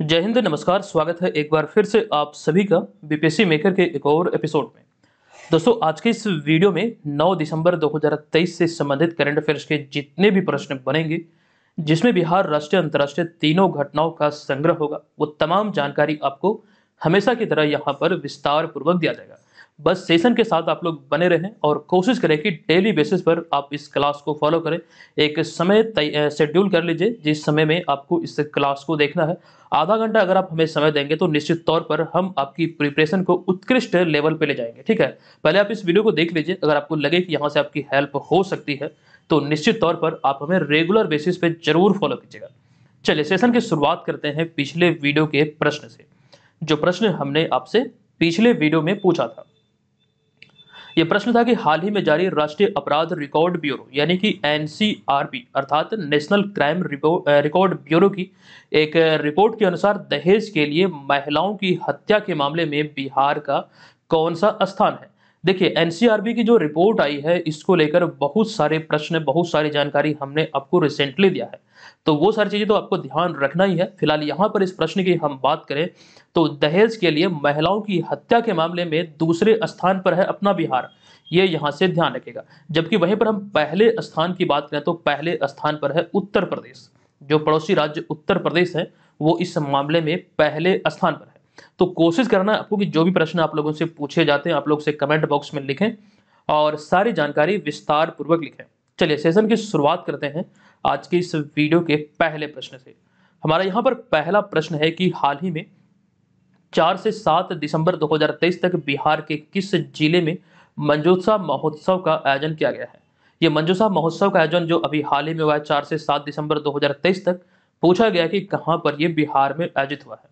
जय हिंद नमस्कार स्वागत है एक बार फिर से आप सभी का बीपीएससी मेकर के एक और एपिसोड में दोस्तों आज के इस वीडियो में 9 दिसंबर 2023 से संबंधित करंट अफेयर्स के जितने भी प्रश्न बनेंगे जिसमें बिहार राष्ट्रीय अंतर्राष्ट्रीय तीनों घटनाओं का संग्रह होगा वो तमाम जानकारी आपको हमेशा की तरह यहाँ पर विस्तार पूर्वक दिया जाएगा बस सेशन के साथ आप लोग बने रहें और कोशिश करें कि डेली बेसिस पर आप इस क्लास को फॉलो करें एक समय शेड्यूल कर लीजिए जिस समय में आपको इस क्लास को देखना है आधा घंटा अगर आप हमें समय देंगे तो निश्चित तौर पर हम आपकी प्रिपरेशन को उत्कृष्ट लेवल पे ले जाएंगे ठीक है पहले आप इस वीडियो को देख लीजिए अगर आपको लगे कि यहाँ से आपकी हेल्प हो सकती है तो निश्चित तौर पर आप हमें रेगुलर बेसिस पे जरूर फॉलो कीजिएगा चलिए सेशन की शुरुआत करते हैं पिछले वीडियो के प्रश्न से जो प्रश्न हमने आपसे पिछले वीडियो में पूछा था ये प्रश्न था कि हाल ही में जारी राष्ट्रीय अपराध रिकॉर्ड ब्यूरो यानी कि एनसीआरबी अर्थात नेशनल क्राइम रिकॉर्ड ब्यूरो की एक रिपोर्ट के अनुसार दहेज के लिए महिलाओं की हत्या के मामले में बिहार का कौन सा स्थान है देखिए एनसीआरबी की जो रिपोर्ट आई है इसको लेकर बहुत सारे प्रश्न बहुत सारी जानकारी हमने आपको रिसेंटली दिया है तो वो सारी चीज़ें तो आपको ध्यान रखना ही है फिलहाल यहाँ पर इस प्रश्न की हम बात करें तो दहेज के लिए महिलाओं की हत्या के मामले में दूसरे स्थान पर है अपना बिहार ये यहाँ से ध्यान रखेगा जबकि वहीं पर हम पहले स्थान की बात करें तो पहले स्थान पर है उत्तर प्रदेश जो पड़ोसी राज्य उत्तर प्रदेश है वो इस मामले में पहले स्थान पर है तो कोशिश करना आपको कि जो भी प्रश्न आप लोगों से पूछे जाते हैं आप लोग से कमेंट बॉक्स में लिखें और सारी जानकारी विस्तार पूर्वक लिखें चलिए सेशन की शुरुआत करते हैं आज के इस वीडियो के पहले प्रश्न से हमारा यहाँ पर पहला प्रश्न है कि हाल ही में चार से सात दिसंबर 2023 तक बिहार के किस जिले में मंजूसा महोत्सव का आयोजन किया गया है ये मंजूसा महोत्सव का आयोजन जो अभी हाल ही में हुआ है चार से सात दिसंबर 2023 तक पूछा गया कि कहाँ पर यह बिहार में आयोजित हुआ है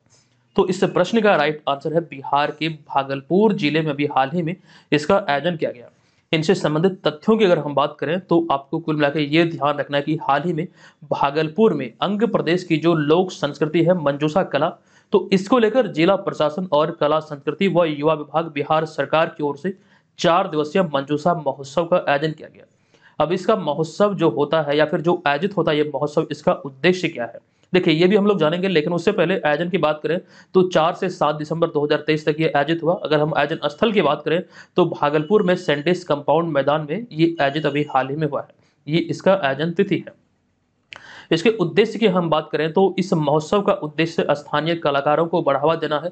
तो इस प्रश्न का राइट आंसर है बिहार के भागलपुर जिले में अभी हाल ही में इसका आयोजन किया गया इनसे संबंधित तथ्यों की अगर हम बात करें तो आपको कुल मिलाकर ये ध्यान रखना है कि हाल ही में भागलपुर में अंग प्रदेश की जो लोक संस्कृति है मंजूसा कला तो इसको लेकर जिला प्रशासन और कला संस्कृति व युवा विभाग बिहार सरकार की ओर से चार दिवसीय मंजूसा महोत्सव का आयोजन किया गया अब इसका महोत्सव जो होता है या फिर जो आयोजित होता है ये महोत्सव इसका उद्देश्य क्या है देखिए ये भी हम लोग जानेंगे लेकिन उससे पहले आयोजन की बात करें तो चार से सात दिसंबर 2023 तक ये आयोजित हुआ अगर हम आयोजन स्थल की बात करें तो भागलपुर में सेंडिस कंपाउंड मैदान में ये आयोजित अभी हाल ही में हुआ है ये इसका आयोजन तिथि है इसके उद्देश्य की हम बात करें तो इस महोत्सव का उद्देश्य स्थानीय कलाकारों को बढ़ावा देना है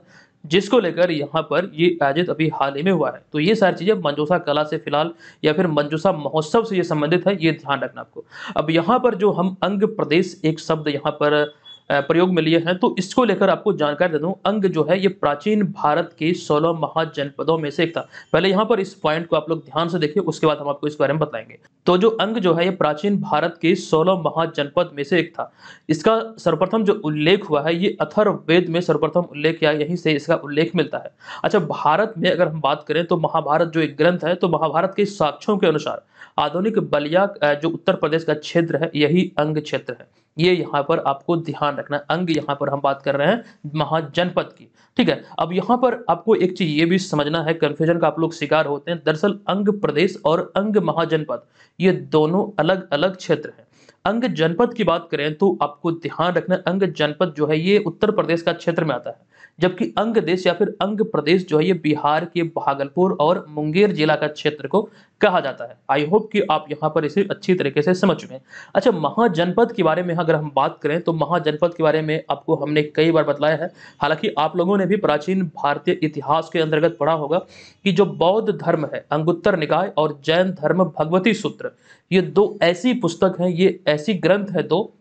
जिसको लेकर यहाँ पर ये आयोजित अभी हाल ही में हुआ है तो ये सारी चीज़ें मंजूसा कला से फिलहाल या फिर मंजूसा महोत्सव से ये संबंधित है ये ध्यान रखना आपको अब यहाँ पर जो हम अंग प्रदेश एक शब्द यहाँ पर प्रयोग में लिए हैं तो इसको लेकर आपको जानकारी दे दूं अंग जो है ये प्राचीन भारत के सोलह महाजनपदों में से एक था पहले यहाँ पर इस पॉइंट को आप लोग ध्यान से देखिए उसके बाद हम आपको इस बारे में बताएंगे तो जो अंग जो है ये प्राचीन भारत के सोलह महाजनपद में से एक था इसका सर्वप्रथम जो उल्लेख हुआ है ये अथर्ववेद में सर्वप्रथम उल्लेख किया यहीं से इसका उल्लेख मिलता है अच्छा भारत में अगर हम बात करें तो महाभारत जो एक ग्रंथ है तो महाभारत के साक्ष्यों के अनुसार आधुनिक बलिया जो उत्तर प्रदेश का क्षेत्र है यही अंग क्षेत्र है ये यहाँ पर आपको ध्यान रखना है अंग यहाँ पर हम बात कर रहे हैं महाजनपद की ठीक है अब यहाँ पर आपको एक चीज ये भी समझना है कन्फ्यूजन का आप लोग शिकार होते हैं दरअसल अंग प्रदेश और अंग महाजनपद ये दोनों अलग अलग क्षेत्र हैं अंग जनपद की बात करें तो आपको ध्यान रखना अंग जनपद जो है ये उत्तर प्रदेश का क्षेत्र में आता है जबकि अंग देश या फिर अंग प्रदेश जो है ये बिहार के भागलपुर और मुंगेर जिला का क्षेत्र को कहा जाता है आई होप कि आप यहाँ पर इसे अच्छी तरीके से समझ चुके हैं अच्छा महाजनपद के बारे में अगर हम बात करें तो महाजनपद के बारे में आपको हमने कई बार बताया है हालांकि आप लोगों ने भी प्राचीन भारतीय इतिहास के अंतर्गत पढ़ा होगा कि जो बौद्ध धर्म है अंगुत्तर निकाय और जैन धर्म भगवती सूत्र ये दो ऐसी पुस्तक हैं ये ऐसी ग्रंथ है दो तो,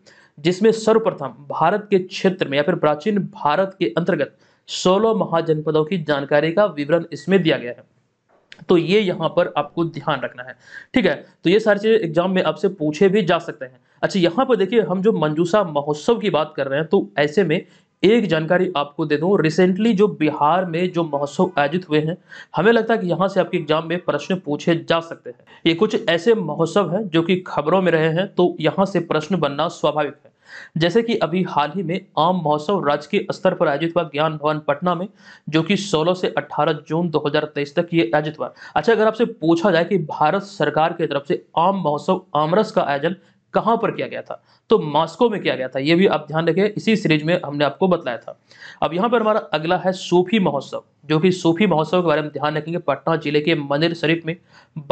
जिसमें सर्वप्रथम भारत के क्षेत्र में या फिर प्राचीन भारत के अंतर्गत 16 महाजनपदों की जानकारी का विवरण इसमें दिया गया है तो ये यहाँ पर आपको ध्यान रखना है ठीक है तो ये सारी चीज़ें एग्जाम में आपसे पूछे भी जा सकते हैं अच्छा यहाँ पर देखिए हम जो मंजूसा महोत्सव की बात कर रहे हैं तो ऐसे में एक जानकारी आपको दे दू रिसेंटली जो बिहार में जो महोत्सव आयोजित हुए हैं हमें लगता है कि यहाँ से आपके एग्जाम में प्रश्न पूछे जा सकते हैं ये कुछ ऐसे महोत्सव हैं जो कि खबरों में रहे हैं तो यहाँ से प्रश्न बनना स्वाभाविक है जैसे कि अभी हाल ही में आम महोत्सव राजकीय स्तर पर आयोजित हुआ ज्ञान भवन पटना में जो कि 16 से 18 जून 2023 तक ये आयोजित हुआ अच्छा अगर आपसे पूछा जाए कि भारत सरकार की तरफ से आम महोत्सव आमरस का आयोजन कहां पर किया गया था तो मॉस्को में किया गया था यह भी आप ध्यान रखें इसी सीरीज में हमने आपको बताया था अब यहां पर हमारा अगला है सूफी महोत्सव जो कि सूफी महोत्सव के बारे में ध्यान रखेंगे पटना जिले के मंदिर शरीफ में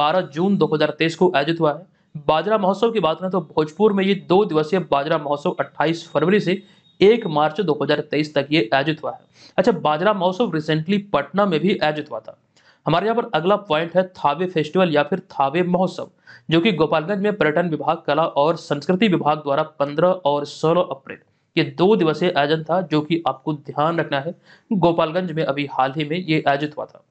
12 जून 2023 को आयोजित हुआ है बाजरा महोत्सव की बात करें तो भोजपुर में ये दो दिवसीय बाजरा महोत्सव 28 फरवरी से 1 मार्च 2023 तक ये आयोजित हुआ है अच्छा बाजरा महोत्सव रिसेंटली पटना में भी आयोजित हुआ था हमारे यहाँ पर अगला पॉइंट है थावे फेस्टिवल या फिर थावे महोत्सव जो कि गोपालगंज में पर्यटन विभाग कला और संस्कृति विभाग द्वारा 15 और 16 अप्रैल ये दो दिवसीय आयोजन था जो कि आपको ध्यान रखना है गोपालगंज में अभी हाल ही में ये आयोजित हुआ था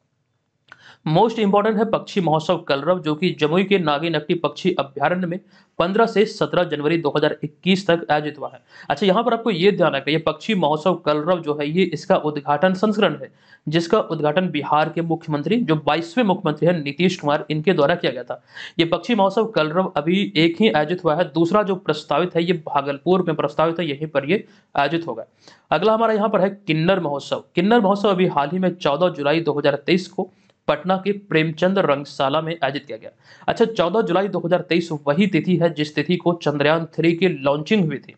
मोस्ट इंपॉर्टेंट है पक्षी महोत्सव कलरव जो कि जमुई के नागी नकटी पक्षी अभ्यारण्य में 15 से 17 जनवरी 2021 तक आयोजित हुआ है अच्छा यहाँ पर आपको ये ध्यान रखना ये पक्षी महोत्सव कलरव जो है ये इसका उद्घाटन संस्करण है जिसका उद्घाटन बिहार के मुख्यमंत्री जो बाईसवें मुख्यमंत्री है नीतीश कुमार इनके द्वारा किया गया था ये पक्षी महोत्सव कलरव अभी एक ही आयोजित हुआ है दूसरा जो प्रस्तावित है ये भागलपुर में प्रस्तावित है यहीं पर ये आयोजित होगा अगला हमारा यहाँ पर है किन्नर महोत्सव किन्नर महोत्सव अभी हाल ही में चौदह जुलाई दो को पटना के प्रेमचंद रंगशाला में आयोजित किया गया अच्छा 14 जुलाई 2023 वही तिथि है जिस तिथि को चंद्रयान थ्री की लॉन्चिंग हुई थी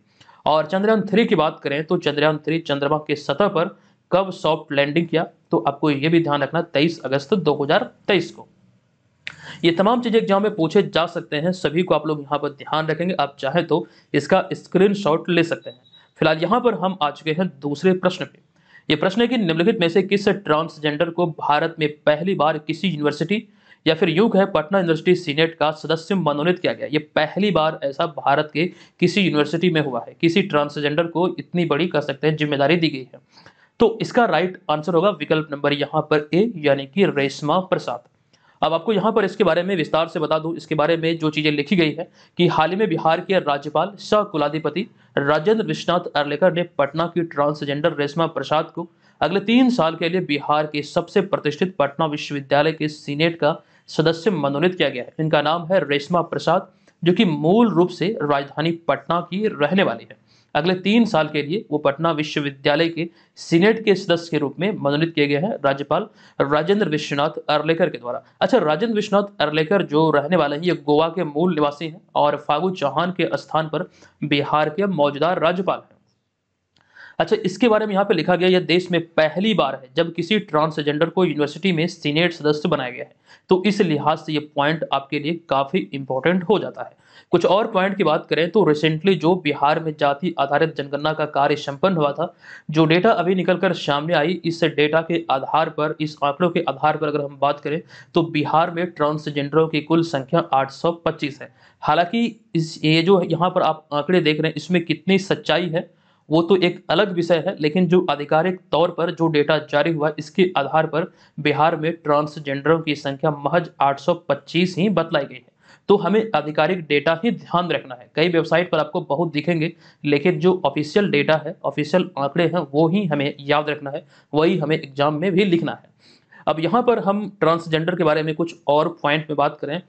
और चंद्रयान थ्री की बात करें तो चंद्रयान थ्री चंद्रमा के सतह पर कब सॉफ्ट लैंडिंग किया तो आपको ये भी ध्यान रखना 23 अगस्त 2023 को ये तमाम चीज़ें एग्जाम में पूछे जा सकते हैं सभी को आप लोग यहाँ पर ध्यान रखेंगे आप चाहें तो इसका स्क्रीनशॉट ले सकते हैं फिलहाल यहाँ पर हम आ चुके हैं दूसरे प्रश्न पे ये प्रश्न है कि निम्नलिखित में से किस ट्रांसजेंडर को भारत में पहली बार किसी यूनिवर्सिटी या फिर यूं कहे पटना यूनिवर्सिटी सीनेट का सदस्य मनोनीत किया गया ये पहली बार ऐसा भारत के किसी यूनिवर्सिटी में हुआ है किसी ट्रांसजेंडर को इतनी बड़ी कर सकते हैं जिम्मेदारी दी गई है तो इसका राइट आंसर होगा विकल्प नंबर यहाँ पर ए यानी कि रेशमा प्रसाद अब आपको यहाँ पर इसके बारे में विस्तार से बता दूं इसके बारे में जो चीज़ें लिखी गई है कि हाल ही में बिहार के राज्यपाल सह कुलाधिपति राजेंद्र विश्वनाथ अर्लेकर ने पटना की ट्रांसजेंडर रेशमा प्रसाद को अगले तीन साल के लिए बिहार के सबसे प्रतिष्ठित पटना विश्वविद्यालय के सीनेट का सदस्य मनोनीत किया गया है इनका नाम है रेशमा प्रसाद जो कि मूल रूप से राजधानी पटना की रहने वाली है अगले तीन साल के लिए वो पटना विश्वविद्यालय के सीनेट के सदस्य के रूप में मनोनीत किए गए हैं राज्यपाल राजेंद्र विश्वनाथ अरलेकर के द्वारा अच्छा राजेंद्र विश्वनाथ अरलेकर जो रहने वाले हैं ये गोवा के मूल निवासी हैं और फागू चौहान के स्थान पर बिहार के मौजूदा राज्यपाल हैं अच्छा इसके बारे में यहाँ पे लिखा गया यह देश में पहली बार है जब किसी ट्रांसजेंडर को यूनिवर्सिटी में सीनेट सदस्य बनाया गया है तो इस लिहाज से ये पॉइंट आपके लिए काफ़ी इंपॉर्टेंट हो जाता है कुछ और पॉइंट की बात करें तो रिसेंटली जो बिहार में जाति आधारित जनगणना का कार्य संपन्न हुआ था जो डेटा अभी निकलकर सामने आई इस डेटा के आधार पर इस आंकड़ों के आधार पर अगर हम बात करें तो बिहार में ट्रांसजेंडरों की कुल संख्या आठ है हालांकि इस ये जो यहाँ पर आप आंकड़े देख रहे हैं इसमें कितनी सच्चाई है वो तो एक अलग विषय है लेकिन जो आधिकारिक तौर पर जो डेटा जारी हुआ इसके आधार पर बिहार में ट्रांसजेंडरों की संख्या महज 825 ही बतलाई गई है तो हमें आधिकारिक डेटा ही ध्यान रखना है कई वेबसाइट पर आपको बहुत दिखेंगे लेकिन जो ऑफिशियल डेटा है ऑफिशियल आंकड़े हैं वो ही हमें याद रखना है वही हमें एग्जाम में भी लिखना है अब यहाँ पर हम ट्रांसजेंडर के बारे में कुछ और पॉइंट में बात करें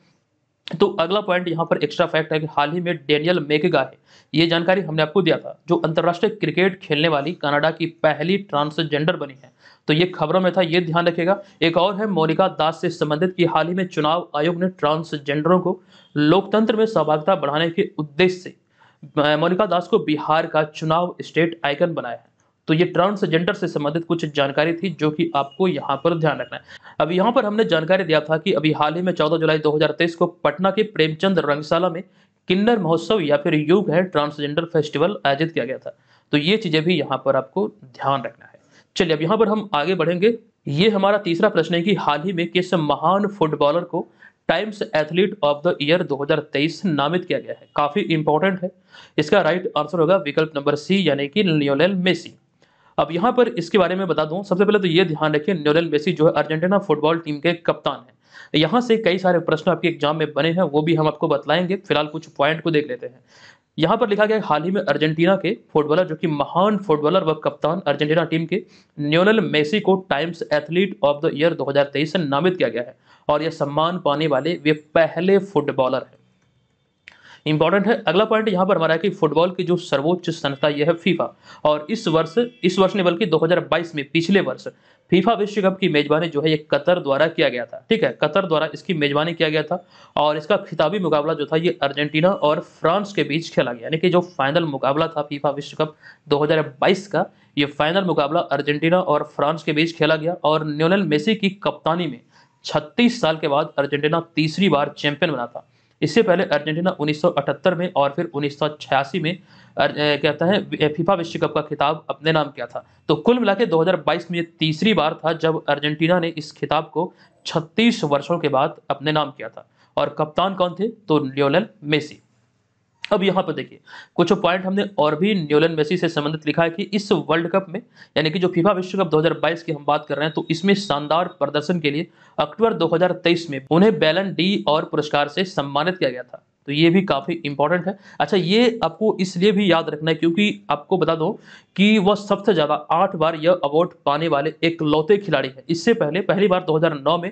तो अगला पॉइंट यहाँ पर एक्स्ट्रा फैक्ट है कि हाल ही में डेनियल है ये जानकारी हमने आपको दिया था जो अंतर्राष्ट्रीय क्रिकेट खेलने वाली कनाडा की पहली ट्रांसजेंडर बनी है तो ये खबरों में था ये ध्यान रखेगा एक और है मोनिका दास से संबंधित कि हाल ही में चुनाव आयोग ने ट्रांसजेंडरों को लोकतंत्र में सहभागिता बढ़ाने के उद्देश्य से मोनिका दास को बिहार का चुनाव स्टेट आइकन बनाया है तो ये ट्रांसजेंडर से संबंधित कुछ जानकारी थी जो कि आपको यहाँ पर ध्यान रखना है अब यहाँ पर हमने जानकारी दिया था कि अभी हाल ही में 14 जुलाई 2023 को पटना के प्रेमचंद रंगशाला में किन्नर महोत्सव या फिर युग है ट्रांसजेंडर फेस्टिवल आयोजित किया गया था तो ये चीज़ें भी यहाँ पर आपको ध्यान रखना है चलिए अब यहाँ पर हम आगे बढ़ेंगे ये हमारा तीसरा प्रश्न है कि हाल ही में किस महान फुटबॉलर को Times athlete of the year 2023 नामित किया गया है काफ़ी इंपॉर्टेंट है इसका राइट आंसर होगा विकल्प नंबर सी यानी कि लियोनेल मेसी अब यहाँ पर इसके बारे में बता दूं सबसे पहले तो ये ध्यान रखिए न्योनेल मेसी जो है अर्जेंटीना फुटबॉल टीम के कप्तान है यहाँ से कई सारे प्रश्न आपके एग्जाम में बने हैं वो भी हम आपको बतलाएंगे फिलहाल कुछ पॉइंट को देख लेते हैं यहां पर लिखा गया हाल ही में अर्जेंटीना के फुटबॉलर जो कि महान फुटबॉलर व कप्तान अर्जेंटीना टीम के न्योनल मेसी को Times athlete of the year 2023 से नामित किया गया है और यह सम्मान पाने वाले वे पहले फुटबॉलर हैं इंपॉर्टेंट है अगला पॉइंट यहाँ पर हमारा है कि फुटबॉल की जो सर्वोच्च संस्था यह है फीफा और इस वर्ष इस वर्ष ने बल्कि दो में पिछले वर्ष फीफा विश्व कप की मेजबानी जो है ये कतर द्वारा किया गया था ठीक है कतर द्वारा इसकी मेजबानी किया गया था और इसका खिताबी मुकाबला जो था ये अर्जेंटीना और फ्रांस के बीच खेला गया यानी कि जो फाइनल मुकाबला था फीफा विश्व कप 2022 का ये फाइनल मुकाबला अर्जेंटीना और फ्रांस के बीच खेला गया और न्योनल मेसी की कप्तानी में छत्तीस साल के बाद अर्जेंटीना तीसरी बार चैंपियन बना था इससे पहले अर्जेंटीना 1978 में और फिर 1986 में कहता है फीफा विश्व कप का खिताब अपने नाम किया था तो कुल मिला के में ये तीसरी बार था जब अर्जेंटीना ने इस खिताब को 36 वर्षों के बाद अपने नाम किया था और कप्तान कौन थे तो लियोनल मेसी अब यहाँ पर देखिए कुछ पॉइंट हमने और भी न्योलन मेसी से संबंधित लिखा है कि इस वर्ल्ड कप में यानी कि जो फीफा विश्व कप 2022 की हम बात कर रहे हैं तो इसमें शानदार प्रदर्शन के लिए अक्टूबर 2023 में उन्हें बैलन डी और पुरस्कार से सम्मानित किया गया था तो ये भी काफ़ी इंपॉर्टेंट है अच्छा ये आपको इसलिए भी याद रखना है क्योंकि आपको बता दो कि वह सबसे ज़्यादा आठ बार यह अवार्ड पाने वाले एक लौते खिलाड़ी हैं इससे पहले पहली बार 2009 में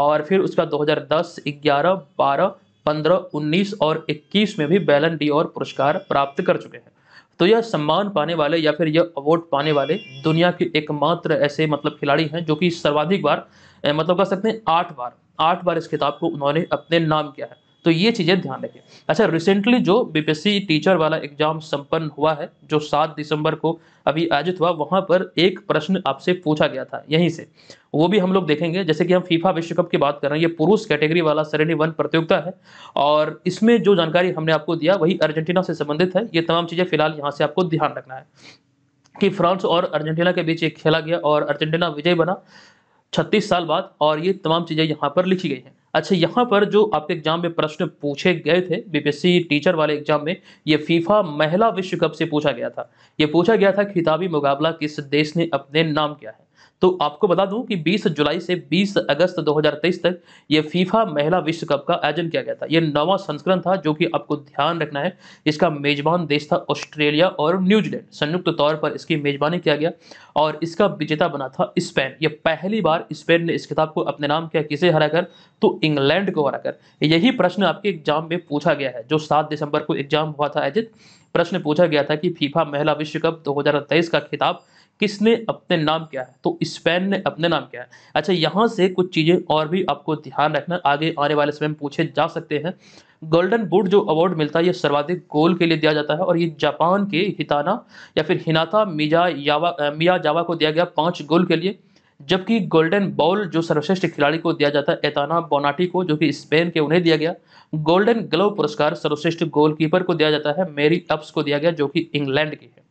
और फिर उसका 2010, 11, 12, 15, 19 और 21 में भी बैलन डी और पुरस्कार प्राप्त कर चुके हैं तो यह सम्मान पाने वाले या फिर यह अवार्ड पाने वाले दुनिया के एकमात्र ऐसे मतलब खिलाड़ी हैं जो कि सर्वाधिक बार मतलब कह सकते हैं आठ बार आठ बार इस किताब को उन्होंने अपने नाम किया है तो ये चीज़ें ध्यान रखें अच्छा रिसेंटली जो बीपीएससी टीचर वाला एग्जाम संपन्न हुआ है जो सात दिसंबर को अभी आयोजित हुआ वहां पर एक प्रश्न आपसे पूछा गया था यहीं से वो भी हम लोग देखेंगे जैसे कि हम फीफा विश्व कप की बात कर रहे हैं ये पुरुष कैटेगरी वाला श्रेणी वन प्रतियोगिता है और इसमें जो जानकारी हमने आपको दिया वही अर्जेंटीना से संबंधित है ये तमाम चीज़ें फिलहाल यहाँ से आपको ध्यान रखना है कि फ्रांस और अर्जेंटीना के बीच एक खेला गया और अर्जेंटीना विजय बना छत्तीस साल बाद और ये तमाम चीज़ें यहाँ पर लिखी गई हैं अच्छा यहाँ पर जो आपके एग्जाम में प्रश्न पूछे गए थे बीपीएससी टीचर वाले एग्जाम में ये फीफा महिला विश्व कप से पूछा गया था ये पूछा गया था खिताबी मुकाबला किस देश ने अपने नाम किया है तो आपको बता दूं कि 20 जुलाई से 20 अगस्त 2023 तक ये फीफा महिला विश्व कप का आयोजन किया गया था ये नवा संस्करण था जो कि आपको ध्यान रखना है इसका मेजबान देश था ऑस्ट्रेलिया और न्यूजीलैंड संयुक्त तौर पर इसकी मेजबानी किया गया और इसका विजेता बना था स्पेन ये पहली बार स्पेन ने इस किताब को अपने नाम किया किसे हराकर तो इंग्लैंड को हराकर यही प्रश्न आपके एग्जाम में पूछा गया है जो सात दिसंबर को एग्जाम हुआ था आयोजित प्रश्न पूछा गया था कि फीफा महिला विश्व कप दो का खिताब किसने अपने नाम किया है तो स्पेन ने अपने नाम किया है अच्छा यहाँ से कुछ चीज़ें और भी आपको ध्यान रखना आगे आने वाले समय में पूछे जा सकते हैं गोल्डन बुट जो अवार्ड मिलता है ये सर्वाधिक गोल के लिए दिया जाता है और ये जापान के हिताना या फिर हिनाता मिजा यावा मिया जावा को दिया गया पाँच गोल के लिए जबकि गोल्डन बॉल जो सर्वश्रेष्ठ खिलाड़ी को दिया जाता है एताना बोनाटी को जो कि स्पेन के उन्हें दिया गया गोल्डन ग्लोव पुरस्कार सर्वश्रेष्ठ गोलकीपर को दिया जाता है मेरी अप्स को दिया गया जो कि इंग्लैंड की है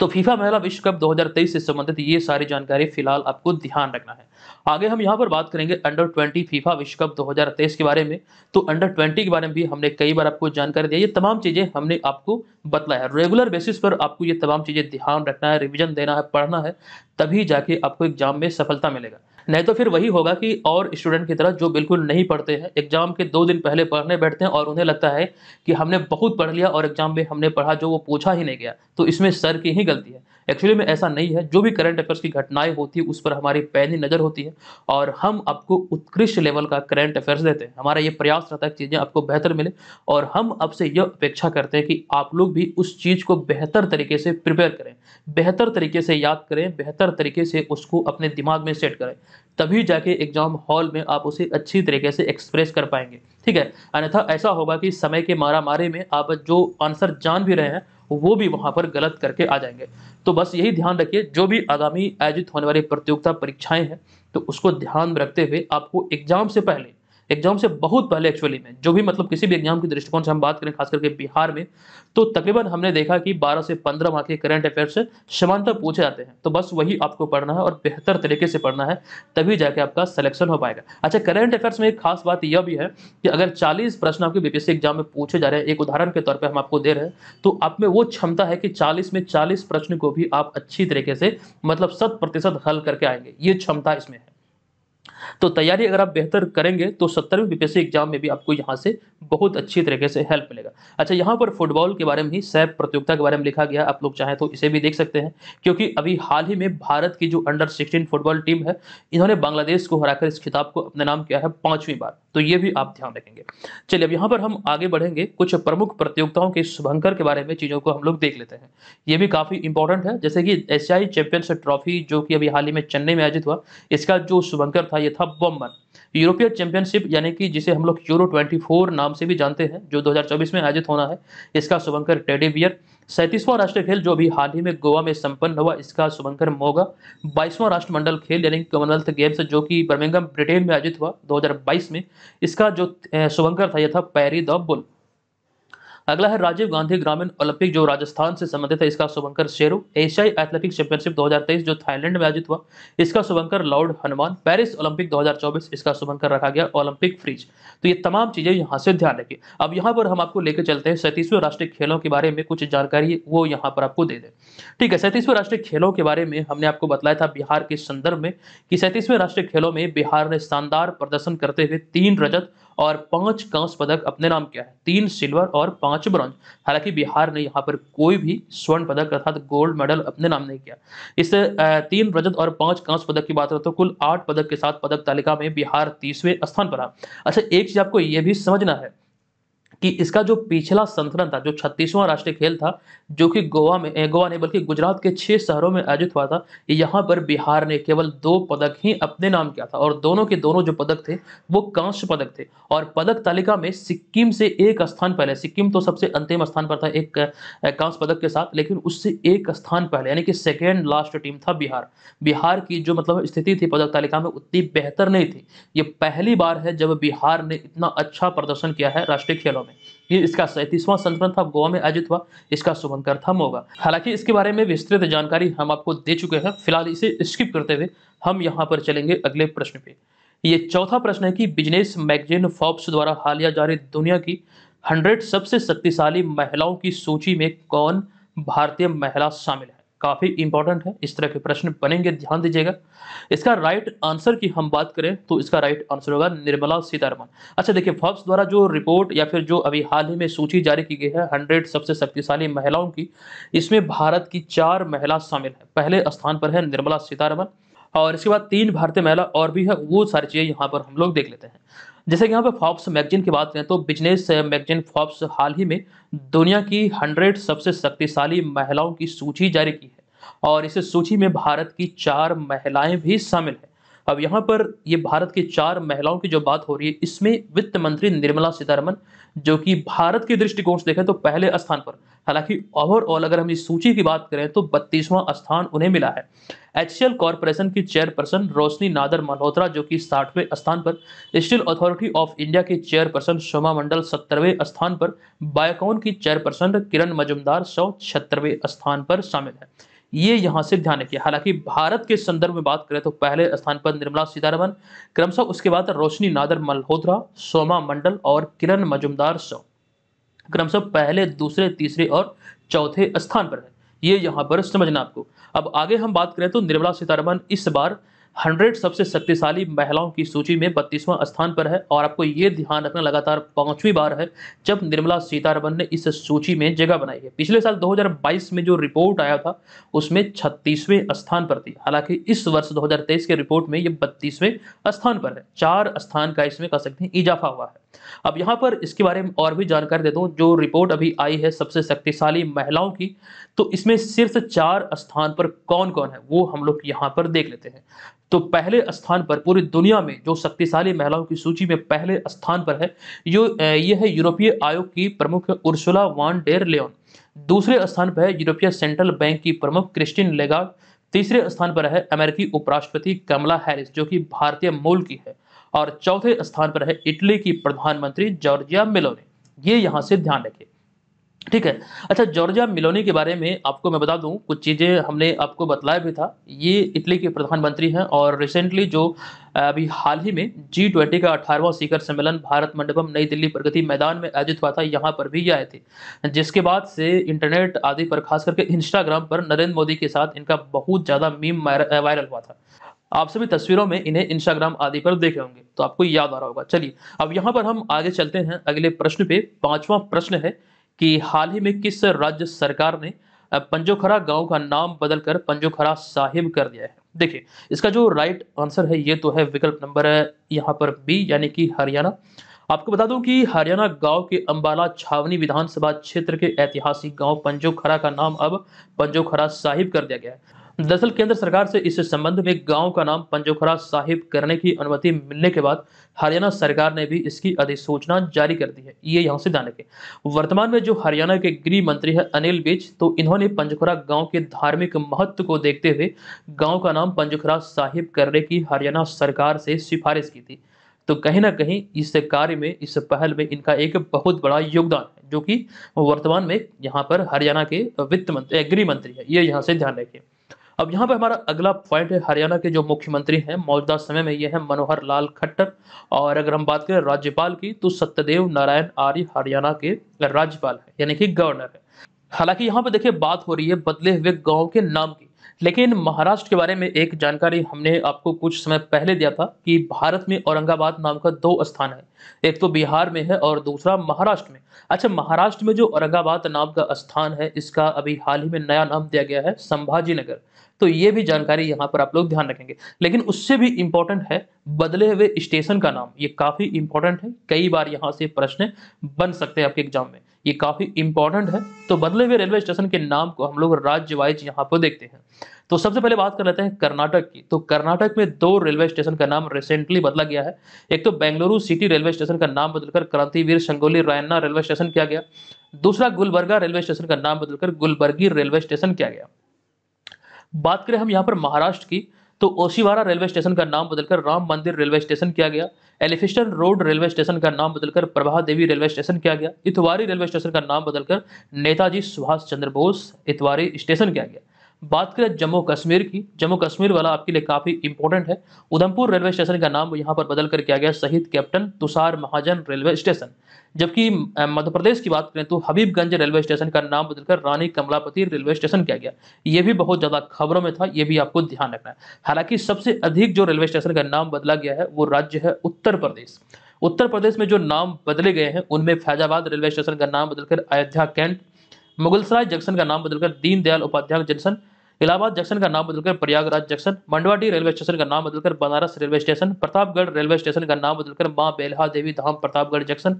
तो फीफा महिला विश्व कप 2023 से संबंधित ये सारी जानकारी फिलहाल आपको ध्यान रखना है आगे हम यहाँ पर बात करेंगे अंडर 20 फीफा विश्व कप 2023 के बारे में तो अंडर 20 के बारे में भी हमने कई बार आपको जानकारी दी ये तमाम चीज़ें हमने आपको बताया है रेगुलर बेसिस पर आपको ये तमाम चीज़ें ध्यान रखना है रिविजन देना है पढ़ना है तभी जाके आपको एग्जाम में सफलता मिलेगा नहीं तो फिर वही होगा कि और स्टूडेंट की तरह जो बिल्कुल नहीं पढ़ते हैं एग्जाम के दो दिन पहले पढ़ने बैठते हैं और उन्हें लगता है कि हमने बहुत पढ़ लिया और एग्जाम में हमने पढ़ा जो वो पूछा ही नहीं गया तो इसमें सर की ही गलती है एक्चुअली में ऐसा नहीं है जो भी करंट अफेयर्स की घटनाएं होती है उस पर हमारी पैनी नज़र होती है और हम आपको उत्कृष्ट लेवल का करंट अफेयर्स देते हैं हमारा ये प्रयास रहता है चीज़ें आपको बेहतर मिले और हम आपसे यह अपेक्षा करते हैं कि आप लोग भी उस चीज़ को बेहतर तरीके से प्रिपेयर करें बेहतर तरीके से याद करें बेहतर तरीके से उसको अपने दिमाग में सेट करें तभी जाके एग्जाम हॉल में आप उसे अच्छी तरीके से एक्सप्रेस कर पाएंगे ठीक है अन्यथा ऐसा होगा कि समय के मारा मारे में आप जो आंसर जान भी रहे हैं वो भी वहाँ पर गलत करके आ जाएंगे तो बस यही ध्यान रखिए जो भी आगामी आयोजित होने वाली प्रतियोगिता परीक्षाएं हैं तो उसको ध्यान में रखते हुए आपको एग्जाम से पहले एग्जाम से बहुत पहले एक्चुअली में जो भी मतलब किसी भी एग्जाम के दृष्टिकोण से हम बात करें खास करके बिहार में तो तकरीबन हमने देखा कि 12 से 15 माह के करंट अफेयर्स से समानता पूछे जाते हैं तो बस वही आपको पढ़ना है और बेहतर तरीके से पढ़ना है तभी जाके आपका सिलेक्शन हो पाएगा अच्छा करंट अफेयर्स में एक खास बात यह भी है कि अगर चालीस प्रश्न आपके बीपीएससी एग्जाम में पूछे जा रहे हैं एक उदाहरण के तौर पर हम आपको दे रहे हैं तो आप में वो क्षमता है कि चालीस में चालीस प्रश्न को भी आप अच्छी तरीके से मतलब शत प्रतिशत हल करके आएंगे ये क्षमता इसमें है तो तैयारी अगर आप बेहतर करेंगे तो सत्तरवीं बीपीएससी एग्जाम में भी आपको यहाँ से बहुत अच्छी तरीके से हेल्प मिलेगा अच्छा यहाँ पर फुटबॉल के बारे में ही सैप प्रतियोगिता के बारे में लिखा गया आप लोग चाहें तो इसे भी देख सकते हैं क्योंकि अभी हाल ही में भारत की जो अंडर सिक्सटीन फुटबॉल टीम है इन्होंने बांग्लादेश को हराकर इस खिताब को अपने नाम किया है पाँचवीं बार तो ये भी आप ध्यान रखेंगे चलिए अब यहाँ पर हम आगे बढ़ेंगे कुछ प्रमुख प्रतियोगिताओं के शुभंकर के बारे में चीज़ों को हम लोग देख लेते हैं ये भी काफ़ी इंपॉर्टेंट है जैसे कि एशियाई चैंपियंस ट्रॉफी जो कि अभी हाल ही में चेन्नई में आयोजित हुआ इसका जो शुभंकर था ये था बॉम्बन यूरोपीय चैंपियनशिप यानी कि जिसे हम लोग यूरो 24 नाम से भी जानते हैं जो 2024 में आयोजित होना है इसका शुभंकर टेडेवियर सैंतीसवां राष्ट्रीय खेल जो अभी हाल ही में गोवा में संपन्न हुआ इसका शुभंकर मोगा बाईसवां राष्ट्रमंडल खेल यानी कॉमनवेल्थ गेम्स जो कि बर्मिंगम ब्रिटेन में आयोजित हुआ दो में इसका जो शुभंकर था यह था पैरी द बुल अगला है राजीव गांधी ग्रामीण ओलंपिक जो राजस्थान से संबंधित है इसका शुभंकर शेरू एशियाई एथलेटिक चैंपियनशिप 2023 जो थाईलैंड में आयोजित हुआ इसका शुभंकर लॉर्ड हनुमान पेरिस ओलंपिक 2024 इसका शुभंकर रखा गया ओलंपिक फ्रीज तो ये तमाम चीजें यहाँ से ध्यान रखिए अब यहाँ पर हम आपको लेकर चलते हैं सैंतीसवें राष्ट्रीय खेलों के बारे में कुछ जानकारी वो यहाँ पर आपको दे दें ठीक है सैंतीसवें राष्ट्रीय खेलों के बारे में हमने आपको बताया था बिहार के संदर्भ में कि सैंतीसवें राष्ट्रीय खेलों में बिहार ने शानदार प्रदर्शन करते हुए तीन रजत और पांच कांस्य पदक अपने नाम किया है तीन सिल्वर और पांच ब्रॉन्ज हालांकि बिहार ने यहाँ पर कोई भी स्वर्ण पदक अर्थात गोल्ड मेडल अपने नाम नहीं किया इससे तीन रजत और पांच कांस्य पदक की बात करें तो कुल आठ पदक के साथ पदक तालिका में बिहार तीसवें स्थान पर रहा अच्छा एक चीज आपको यह भी समझना है कि इसका जो पिछला संस्करण था जो छत्तीसवां राष्ट्रीय खेल था जो कि गोवा में गोवा नहीं बल्कि गुजरात के छह शहरों में आयोजित हुआ था यहाँ पर बिहार ने केवल दो पदक ही अपने नाम किया था और दोनों के दोनों जो पदक थे वो कांस्य पदक थे और पदक तालिका में सिक्किम से एक स्थान पहले सिक्किम तो सबसे अंतिम स्थान पर था एक कांस्य पदक के साथ लेकिन उससे एक स्थान पहले यानी कि सेकेंड लास्ट टीम था बिहार बिहार की जो मतलब स्थिति थी पदक तालिका में उतनी बेहतर नहीं थी ये पहली बार है जब बिहार ने इतना अच्छा प्रदर्शन किया है राष्ट्रीय खेलों में में ये इसका सैंतीसवां संस्मरण था गोवा में आयोजित हुआ इसका शुभंकर थम होगा हालांकि इसके बारे में विस्तृत जानकारी हम आपको दे चुके हैं फिलहाल इसे स्किप करते हुए हम यहाँ पर चलेंगे अगले प्रश्न पे ये चौथा प्रश्न है कि बिजनेस मैगजीन फॉर्ब्स द्वारा हालिया जारी दुनिया की हंड्रेड सबसे शक्तिशाली महिलाओं की सूची में कौन भारतीय महिला शामिल है काफ़ी इंपॉर्टेंट है इस तरह के प्रश्न बनेंगे ध्यान दीजिएगा इसका राइट आंसर की हम बात करें तो इसका राइट आंसर होगा निर्मला सीतारमन अच्छा देखिए फॉक्स द्वारा जो रिपोर्ट या फिर जो अभी हाल ही में सूची जारी की गई है हंड्रेड सबसे शक्तिशाली महिलाओं की इसमें भारत की चार महिला शामिल है पहले स्थान पर है निर्मला सीतारमन और इसके बाद तीन भारतीय महिला और भी है वो सारी चीज़ें यहाँ पर हम लोग देख लेते हैं जैसे कि यहाँ पे फॉब्स मैगजीन की बात करें तो बिजनेस मैगजीन फॉब्स हाल ही में दुनिया की हंड्रेड सबसे शक्तिशाली महिलाओं की सूची जारी की है और इस सूची में भारत की चार महिलाएं भी शामिल हैं अब यहाँ पर ये भारत की चार महिलाओं की जो बात हो रही है इसमें वित्त मंत्री निर्मला सीतारमन जो कि भारत के दृष्टिकोण से देखें तो पहले स्थान पर हालांकि ओवरऑल अगर हम इस सूची की बात करें तो बत्तीसवां स्थान उन्हें मिला है एच सी एल कॉरपोरेशन की चेयरपर्सन रोशनी नादर मल्होत्रा जो कि साठवें स्थान पर स्टील अथॉरिटी ऑफ इंडिया की चेयरपर्सन शोमा मंडल सत्तरवें स्थान पर बायोकॉन की चेयरपर्सन किरण मजुमदार सौ छहत्तरवें स्थान पर शामिल है ये यहाँ से ध्यान रखिए हालांकि भारत के संदर्भ में बात करें तो पहले स्थान पर निर्मला सीतारमन क्रमशः उसके बाद रोशनी नादर मल्होत्रा सोमा मंडल और किरण मजुमदार सौ क्रमशः पहले दूसरे तीसरे और चौथे स्थान पर है ये यहाँ पर समझना आपको अब आगे हम बात करें तो निर्मला सीतारमन इस बार हंड्रेड सबसे शक्तिशाली महिलाओं की सूची में बत्तीसवां स्थान पर है और आपको ये ध्यान रखना लगातार पांचवी बार है जब निर्मला सीतारमन ने इस सूची में जगह बनाई है पिछले साल 2022 में जो रिपोर्ट आया था उसमें छत्तीसवें स्थान पर थी हालांकि इस वर्ष 2023 के रिपोर्ट में ये बत्तीसवें स्थान पर है चार स्थान का इसमें कह सकते हैं इजाफा हुआ है अब यहाँ पर इसके बारे में और भी जानकारी देता हूँ जो रिपोर्ट अभी आई है सबसे शक्तिशाली महिलाओं की तो इसमें सिर्फ चार स्थान पर कौन कौन है वो हम लोग यहाँ पर देख लेते हैं तो पहले स्थान पर पूरी दुनिया में जो शक्तिशाली महिलाओं की सूची में पहले स्थान पर है यो ये है यूरोपीय आयोग की प्रमुख उर्सुला वान डेर लेन दूसरे स्थान पर है यूरोपीय सेंट्रल बैंक की प्रमुख क्रिस्टिन लेगा तीसरे स्थान पर है अमेरिकी उपराष्ट्रपति कमला हैरिस जो कि भारतीय मूल की है और चौथे स्थान पर है इटली की प्रधानमंत्री जॉर्जिया मिलोनी ये यहाँ से ध्यान रखें ठीक है अच्छा जॉर्जिया मिलोनी के बारे में आपको मैं बता दूं कुछ चीज़ें हमने आपको बतलाया भी था ये इटली के प्रधानमंत्री हैं और रिसेंटली जो अभी हाल ही में जी ट्वेंटी का अठारवां शिखर सम्मेलन भारत मंडपम नई दिल्ली प्रगति मैदान में आयोजित हुआ था यहाँ पर भी ये आए थे जिसके बाद से इंटरनेट आदि पर खास करके इंस्टाग्राम पर नरेंद्र मोदी के साथ इनका बहुत ज़्यादा मीम वायरल हुआ था आप सभी तस्वीरों में इन्हें इंस्टाग्राम आदि पर देखे होंगे तो आपको याद आ रहा होगा चलिए अब यहाँ पर हम आगे चलते हैं अगले प्रश्न पे पांचवा प्रश्न है कि हाल ही में किस राज्य सरकार ने पंजोखरा गांव का नाम बदलकर पंजोखरा साहिब कर दिया है देखिए इसका जो राइट आंसर है ये तो है विकल्प नंबर यहाँ पर बी यानी कि हरियाणा आपको बता दूं कि हरियाणा गांव के अंबाला छावनी विधानसभा क्षेत्र के ऐतिहासिक गांव पंजोखरा का नाम अब पंजोखरा साहिब कर दिया गया है दरअसल केंद्र सरकार से इस संबंध में गांव का नाम पंजोखरा साहिब करने की अनुमति मिलने के बाद हरियाणा सरकार ने भी इसकी अधिसूचना जारी कर दी है ये यहाँ से जाने के वर्तमान में जो हरियाणा के गृह मंत्री है अनिल बिज तो इन्होंने पंजोखरा गांव के धार्मिक महत्व को देखते हुए गांव का नाम पंजोखरा साहिब करने की हरियाणा सरकार से सिफारिश की थी तो कहीं ना कहीं इस कार्य में इस पहल में इनका एक बहुत बड़ा योगदान है जो कि वर्तमान में यहाँ पर हरियाणा के वित्त मंत्री गृह मंत्री है ये यहाँ से ध्यान रखें अब यहाँ पे हमारा अगला पॉइंट है हरियाणा के जो मुख्यमंत्री हैं मौजूदा समय में ये हैं मनोहर लाल खट्टर और अगर हम बात करें राज्यपाल की तो सत्यदेव नारायण आर्य हरियाणा के राज्यपाल है यानी कि गवर्नर है हालांकि यहाँ पे देखिए बात हो रही है बदले हुए गाँव के नाम की लेकिन महाराष्ट्र के बारे में एक जानकारी हमने आपको कुछ समय पहले दिया था कि भारत में औरंगाबाद नाम का दो स्थान है एक तो बिहार में है और दूसरा महाराष्ट्र में अच्छा महाराष्ट्र में जो औरंगाबाद नाम का स्थान है इसका अभी हाल ही में नया नाम दिया गया है संभाजी नगर तो ये भी जानकारी यहाँ पर आप लोग ध्यान रखेंगे लेकिन उससे भी इम्पोर्टेंट है बदले हुए स्टेशन का नाम ये काफ़ी इंपॉर्टेंट है कई बार यहाँ से प्रश्न बन सकते हैं आपके एग्जाम में ये काफ़ी इंपॉर्टेंट है तो बदले हुए रेलवे स्टेशन के नाम को हम लोग राज्य वाइज यहाँ पर देखते हैं तो सबसे पहले बात कर लेते हैं कर्नाटक की तो कर्नाटक में दो रेलवे स्टेशन का नाम रिसेंटली बदला गया है एक तो बेंगलुरु सिटी रेलवे स्टेशन का नाम बदलकर क्रांतिवीर संगोली रायन्ना रेलवे स्टेशन किया गया दूसरा गुलबर्गा रेलवे स्टेशन का नाम बदलकर गुलबर्गी रेलवे स्टेशन किया गया बात करें हम यहाँ पर महाराष्ट्र की तो ओशीवारा रेलवे स्टेशन का नाम बदलकर राम मंदिर रेलवे स्टेशन किया गया एलिफिस्टन रोड रेलवे स्टेशन का नाम बदलकर प्रभा देवी रेलवे स्टेशन किया गया इतवारी रेलवे स्टेशन का नाम बदलकर नेताजी सुभाष चंद्र बोस इतवारी स्टेशन किया गया बात करें जम्मू कश्मीर की जम्मू कश्मीर वाला आपके लिए काफ़ी इंपॉर्टेंट है उधमपुर रेलवे स्टेशन का नाम यहाँ पर बदल कर किया गया Shaheed captain Tushar Mahajan railway station जबकि मध्य प्रदेश की बात करें तो हबीबगंज रेलवे स्टेशन का नाम बदलकर रानी कमलापति रेलवे स्टेशन किया गया ये भी बहुत ज़्यादा खबरों में था ये भी आपको ध्यान रखना है हालांकि सबसे अधिक जो रेलवे स्टेशन का नाम बदला गया है वो राज्य है उत्तर प्रदेश उत्तर प्रदेश में जो नाम बदले गए हैं उनमें फैजाबाद रेलवे स्टेशन का नाम बदलकर अयोध्या कैंट मुगलसराय जंक्शन का नाम बदलकर दीनदयाल उपाध्याय जंक्शन इलाहाबाद जंक्शन का नाम बदलकर Prayagraj junction Manduadih railway station का नाम बदलकर Banaras railway station Pratapgarh railway station का नाम बदलकर मां बेलहा देवी धाम प्रतापगढ़ जंक्शन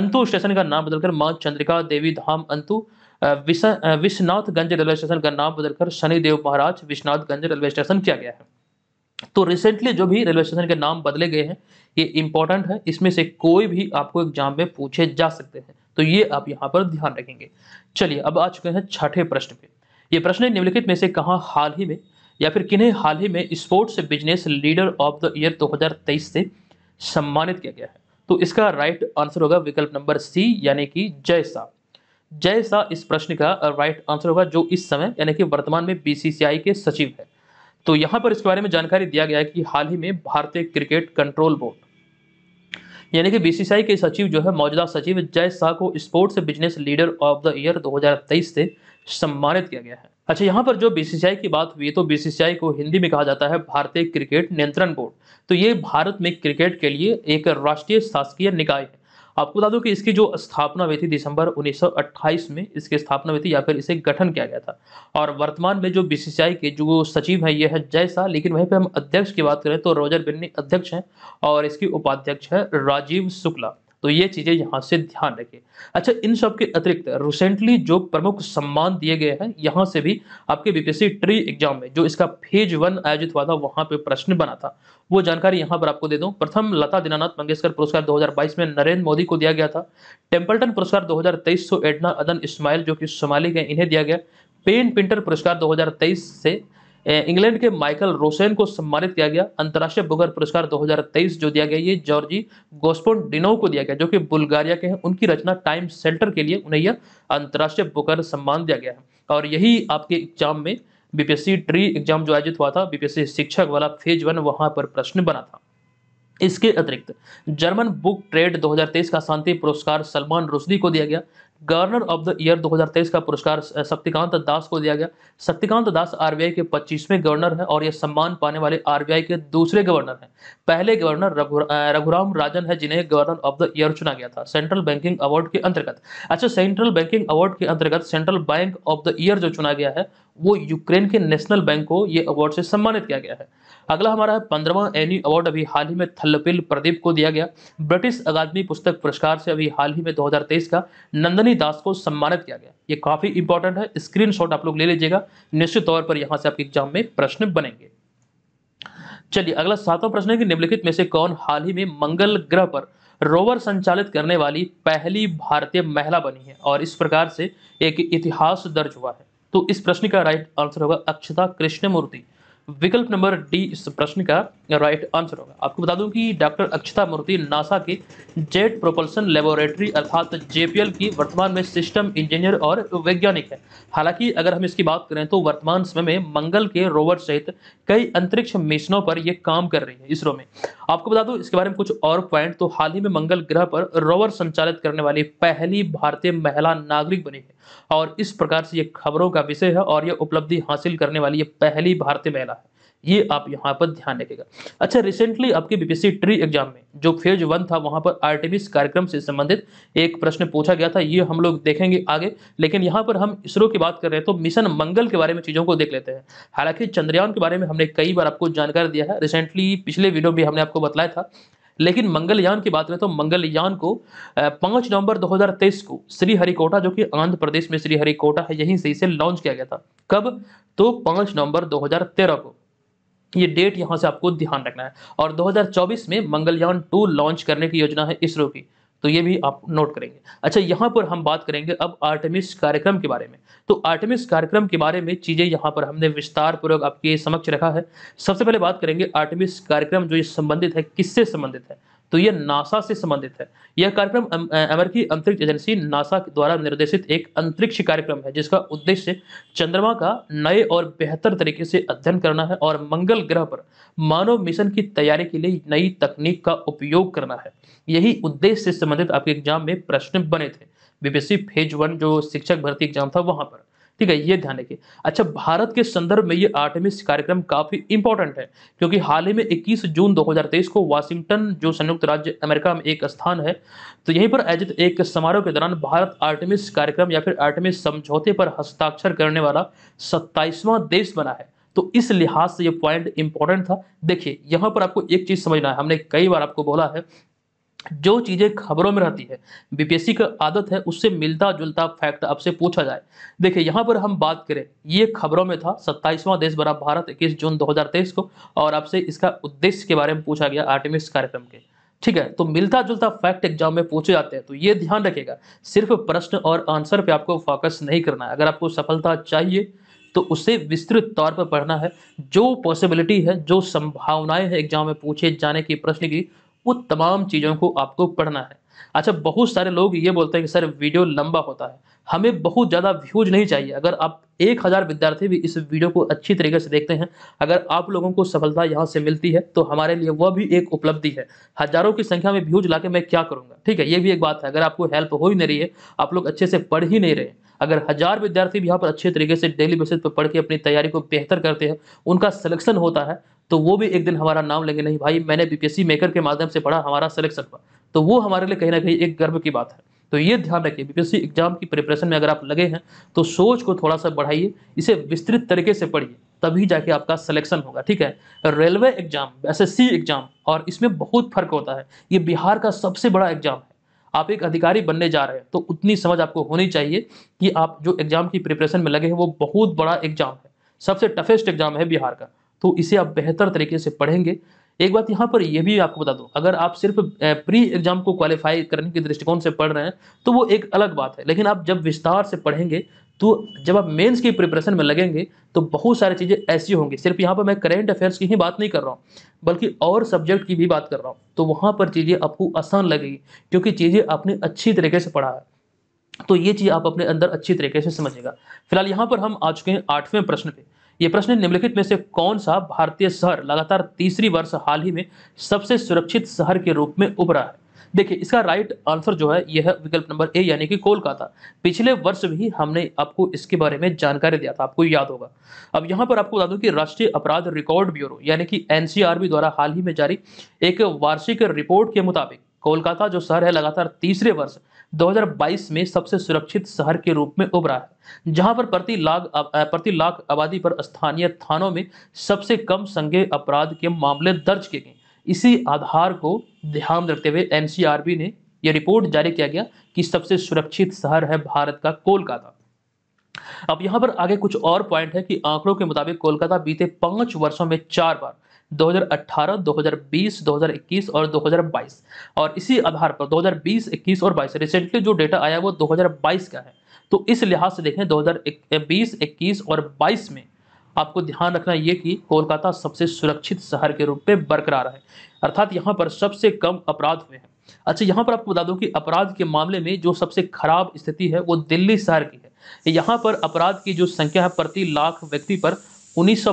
अंतु स्टेशन का नाम बदलकर मां चंद्रिका देवी धाम अंतु विश्वनाथगंज रेलवे स्टेशन का नाम बदलकर शनिदेव महाराज विश्वनाथगंज रेलवे स्टेशन किया गया है तो रिसेंटली जो भी रेलवे स्टेशन के नाम बदले गए हैं ये इंपॉर्टेंट है इसमें से कोई भी आपको एग्जाम में पूछे जा सकते हैं तो ये आप यहाँ पर ध्यान रखेंगे चलिए अब आ चुके हैं छठे प्रश्न पे ये प्रश्न निम्नलिखित में से कहा हाल ही में या फिर किन्हें हाल ही में sports business leader of the year 2023 से सम्मानित किया गया है तो इसका राइट आंसर होगा विकल्प नंबर सी यानी कि जैसा जैसा इस प्रश्न का राइट आंसर होगा जो इस समय यानी कि वर्तमान में बीसीसीआई के सचिव है तो यहाँ पर इसके बारे में जानकारी दिया गया है कि हाल ही में भारतीय क्रिकेट कंट्रोल बोर्ड यानी कि बीसीसीआई के सचिव जो है मौजूदा सचिव जय शाह को sports business leader of the year 2023 से सम्मानित किया गया है अच्छा यहाँ पर जो बीसीसीआई की बात हुई तो बीसीसीआई को हिंदी में कहा जाता है भारतीय क्रिकेट नियंत्रण बोर्ड तो ये भारत में क्रिकेट के लिए एक राष्ट्रीय शासकीय निकाय है आपको बता दूं कि इसकी जो स्थापना हुई थी दिसंबर 1928 में इसकी स्थापना हुई थी या फिर इसे गठन किया गया था और वर्तमान में जो बीसीसीआई के जो सचिव है ये है जैसा लेकिन वहीं पे हम अध्यक्ष की बात करें तो रोजर बिन्नी अध्यक्ष हैं और इसकी उपाध्यक्ष है राजीव शुक्ला तो ये चीज़ें यहाँ से ध्यान रखें अच्छा इन सब के अतिरिक्त रिसेंटली जो प्रमुख सम्मान दिए गए हैं यहाँ से भी आपके बीपीएससी ट्री एग्जाम में जो इसका फेज वन आयोजित हुआ था वहां पे प्रश्न बना था वो जानकारी यहाँ पर आपको दे दूँ प्रथम लता दीनानाथ मंगेशकर पुरस्कार 2022 में नरेंद्र मोदी को दिया गया था टेम्पल्टन पुरस्कार 2023 सो एडना अदन इस्माइल जो कि सोमाली के इन्हें दिया गया पेन पिंटर पुरस्कार 2023 से इंग्लैंड के माइकल रोसेन को सम्मानित किया गया अंतर्राष्ट्रीय बुगर पुरस्कार 2023 जो दिया गया ये जॉर्जी गोस्पोन डिनो को दिया गया जो कि बुल्गारिया के हैं उनकी रचना टाइम सेल्टर के लिए उन्हें यह अंतर्राष्ट्रीय बुकर सम्मान दिया गया है और यही आपके एग्जाम में बीपीएससी ट्री एग्जाम जो आयोजित हुआ था बीपीएससी शिक्षक वाला फेज वन वहां पर प्रश्न बना था इसके अतिरिक्त जर्मन बुक ट्रेड 2023 का शांति पुरस्कार सलमान रुशदी को दिया गया गवर्नर ऑफ द ईयर 2023 का पुरस्कार शक्तिकांत दास को दिया गया शक्तिकांत दास आरबीआई के 25वें गवर्नर हैं और यह सम्मान पाने वाले आरबीआई के दूसरे गवर्नर हैं पहले गवर्नर रघुराम राजन है जिन्हें गवर्नर ऑफ द ईयर चुना गया था सेंट्रल बैंकिंग अवार्ड के अंतर्गत अच्छा सेंट्रल बैंकिंग अवार्ड के अंतर्गत central bank of the year जो चुना गया है वो यूक्रेन के नेशनल बैंक को ये अवार्ड से सम्मानित किया गया है अगला हमारा है पंद्रवा एनी अवार्ड अभी हाल ही में थल्लपिल प्रदीप को दिया गया ब्रिटिश अकादमी पुस्तक पुरस्कार से अभी हाल ही में 2023 का नंदनी दास को सम्मानित किया गया ये काफ़ी इंपॉर्टेंट है स्क्रीन आप लोग ले लीजिएगा निश्चित तौर पर यहाँ से आपके एग्जाम में प्रश्न बनेंगे चलिए अगला सातवां प्रश्न है कि निम्नलिखित में से कौन हाल ही में मंगल ग्रह पर रोवर संचालित करने वाली पहली भारतीय महिला बनी है और इस प्रकार से एक इतिहास दर्ज हुआ है तो इस प्रश्न का राइट आंसर होगा अक्षता कृष्णमूर्ति विकल्प नंबर डी इस प्रश्न का राइट आंसर होगा आपको बता दूं कि डॉक्टर अक्षता मूर्ति नासा के जेट प्रोपल्सन लेबोरेटरी अर्थात जेपीएल की वर्तमान में सिस्टम इंजीनियर और वैज्ञानिक है हालांकि अगर हम इसकी बात करें तो वर्तमान समय में मंगल के रोवर सहित कई अंतरिक्ष मिशनों पर यह काम कर रही है इसरो में आपको बता दूं इसके बारे में कुछ और पॉइंट तो हाल ही में मंगल ग्रह पर रोवर संचालित करने वाली पहली भारतीय महिला नागरिक बनी है और इस प्रकार से ये खबरों का विषय है और ये उपलब्धि हासिल करने वाली ये पहली भारतीय महिला है ये आप यहाँ पर ध्यान रखेगा अच्छा रिसेंटली आपके बीपीसी ट्री एग्जाम में जो फेज वन था वहाँ पर आर्टिमिस कार्यक्रम से संबंधित एक प्रश्न पूछा गया था ये हम लोग देखेंगे आगे लेकिन यहाँ पर हम इसरो की बात कर रहे हैं तो मिशन मंगल के बारे में चीज़ों को देख लेते हैं हालांकि चंद्रयान के बारे में हमने कई बार आपको जानकारी दिया है रिसेंटली पिछले वीडियो में हमने आपको बताया था लेकिन मंगलयान की बात करें तो मंगलयान को पाँच नवंबर 2023 को श्रीहरिकोटा जो कि आंध्र प्रदेश में श्रीहरिकोटा है यहीं से इसे लॉन्च किया गया था कब तो पाँच नवंबर 2013 को ये डेट यहां से आपको ध्यान रखना है और 2024 में मंगलयान टू लॉन्च करने की योजना है इसरो की तो ये भी आप नोट करेंगे अच्छा यहाँ पर हम बात करेंगे अब आर्टेमिस कार्यक्रम के बारे में तो आर्टेमिस कार्यक्रम के बारे में चीज़ें यहाँ पर हमने विस्तार पूर्वक आपके समक्ष रखा है सबसे पहले बात करेंगे आर्टेमिस कार्यक्रम जो ये संबंधित है किससे संबंधित है तो यह नासा से संबंधित है यह कार्यक्रम अमेरिकी अंतरिक्ष एजेंसी नासा द्वारा निर्देशित एक अंतरिक्ष कार्यक्रम है जिसका उद्देश्य चंद्रमा का नए और बेहतर तरीके से अध्ययन करना है और मंगल ग्रह पर मानव मिशन की तैयारी के लिए नई तकनीक का उपयोग करना है यही उद्देश्य से संबंधित आपके एग्जाम में प्रश्न बने थे बीबीसी फेज वन जो शिक्षक भर्ती एग्जाम था वहां पर ठीक है ये ध्यान रखिए अच्छा भारत के संदर्भ में ये आर्टेमिस कार्यक्रम काफी इंपॉर्टेंट है क्योंकि हाल ही में 21 जून 2023 को वाशिंगटन जो संयुक्त राज्य अमेरिका में एक स्थान है तो यहीं पर आयोजित एक समारोह के दौरान भारत आर्टेमिस कार्यक्रम या फिर आर्टेमिस समझौते पर हस्ताक्षर करने वाला सत्ताईसवां देश बना है तो इस लिहाज से ये पॉइंट इंपॉर्टेंट था देखिए यहाँ पर आपको एक चीज समझना है हमने कई बार आपको बोला है जो चीज़ें खबरों में रहती है बीपीएससी का आदत है उससे मिलता जुलता फैक्ट आपसे पूछा जाए देखिए यहाँ पर हम बात करें ये खबरों में था सत्ताईसवां देश भरा भारत इक्कीस जून 2023 को और आपसे इसका उद्देश्य के बारे में पूछा गया आर्टिमिस कार्यक्रम के ठीक है तो मिलता जुलता फैक्ट एग्जाम में पूछे जाते हैं तो ये ध्यान रखेगा सिर्फ प्रश्न और आंसर पे आपको फोकस नहीं करना है अगर आपको सफलता चाहिए तो उसे विस्तृत तौर पर पढ़ना है जो पॉसिबिलिटी है जो संभावनाएं हैं एग्जाम में पूछे जाने की प्रश्न की वो तमाम चीज़ों को आपको पढ़ना है अच्छा बहुत सारे लोग ये बोलते हैं कि सर वीडियो लंबा होता है हमें बहुत ज़्यादा व्यूज नहीं चाहिए अगर आप एक हज़ार विद्यार्थी भी इस वीडियो को अच्छी तरीके से देखते हैं अगर आप लोगों को सफलता यहाँ से मिलती है तो हमारे लिए वह भी एक उपलब्धि है हज़ारों की संख्या में व्यूज लाके मैं क्या करूँगा ठीक है ये भी एक बात है अगर आपको हेल्प हो ही नहीं रही है आप लोग अच्छे से पढ़ ही नहीं रहे अगर हज़ार विद्यार्थी भी यहाँ पर अच्छे तरीके से डेली बेसिस पर पढ़ के अपनी तैयारी को बेहतर करते हैं उनका सिलेक्शन होता है तो वो भी एक दिन हमारा नाम लेंगे नहीं भाई मैंने बीपीएससी मेकर के माध्यम से पढ़ा हमारा सिलेक्शन हुआ तो वो हमारे लिए कहीं ना कहीं एक गर्व की बात है तो ये ध्यान रखिए बीपीएससी एग्जाम की प्रिपरेशन में अगर आप लगे हैं तो सोच को थोड़ा सा बढ़ाइए इसे विस्तृत तरीके से पढ़िए तभी जाके आपका सिलेक्शन होगा ठीक है रेलवे एग्जाम एस एग्जाम और इसमें बहुत फर्क होता है ये बिहार का सबसे बड़ा एग्जाम है आप एक अधिकारी बनने जा रहे हैं तो उतनी समझ आपको होनी चाहिए कि आप जो एग्जाम की प्रिपरेशन में लगे हैं वो बहुत बड़ा एग्जाम है सबसे टफेस्ट एग्जाम है बिहार का तो इसे आप बेहतर तरीके से पढ़ेंगे एक बात यहाँ पर यह भी आपको बता दूँ अगर आप सिर्फ प्री एग्जाम को क्वालिफाई करने के दृष्टिकोण से पढ़ रहे हैं तो वो एक अलग बात है लेकिन आप जब विस्तार से पढ़ेंगे तो जब आप मेंस की प्रिपरेशन में लगेंगे तो बहुत सारी चीज़ें ऐसी होंगी सिर्फ यहाँ पर मैं करेंट अफेयर्स की ही बात नहीं कर रहा हूँ बल्कि और सब्जेक्ट की भी बात कर रहा हूँ तो वहाँ पर चीज़ें आपको आसान लगेगी क्योंकि चीज़ें आपने अच्छी तरीके से पढ़ा है तो ये चीज़ आप अपने अंदर अच्छी तरीके से समझेगा फिलहाल यहाँ पर हम आ चुके हैं आठवें प्रश्न पे ये प्रश्न निम्नलिखित में से कौन सा भारतीय शहर लगातार तीसरी वर्ष हाल ही में सबसे सुरक्षित शहर के रूप में उभरा है देखिए इसका राइट आंसर जो है यह है विकल्प नंबर ए यानी कि कोलकाता पिछले वर्ष भी हमने आपको इसके बारे में जानकारी दिया था आपको याद होगा अब यहाँ पर आपको बता दूं कि राष्ट्रीय अपराध रिकॉर्ड ब्यूरो यानी कि एनसीआरबी द्वारा हाल ही में जारी एक वार्षिक रिपोर्ट के मुताबिक कोलकाता जो शहर है लगातार तीसरे वर्ष 2022 में सबसे सुरक्षित शहर के रूप में उभरा है जहां पर प्रति लाख प्रति लाख आबादी पर स्थानीय थानों में सबसे कम संज्ञेय अपराध के मामले दर्ज किए गए इसी आधार को ध्यान रखते हुए एन ने यह रिपोर्ट जारी किया गया कि सबसे सुरक्षित शहर है भारत का कोलकाता अब यहां पर आगे कुछ और पॉइंट है कि आंकड़ों के मुताबिक कोलकाता बीते पांच वर्षों में चार बार 2018, 2020, 2021 और 2022 और इसी आधार पर 2020, 21 और 22 रिसेंटली जो डेटा आया वो 2022 का है तो इस लिहाज से देखें 2020, 21 और 22 में आपको ध्यान रखना ये कि कोलकाता सबसे सुरक्षित शहर के रूप में बरकरार है अर्थात यहाँ पर सबसे कम अपराध हुए हैं अच्छा यहाँ पर आपको बता दूँ कि अपराध के मामले में जो सबसे खराब स्थिति है वो दिल्ली शहर की है यहाँ पर अपराध की जो संख्या है प्रति लाख व्यक्ति पर उन्नीस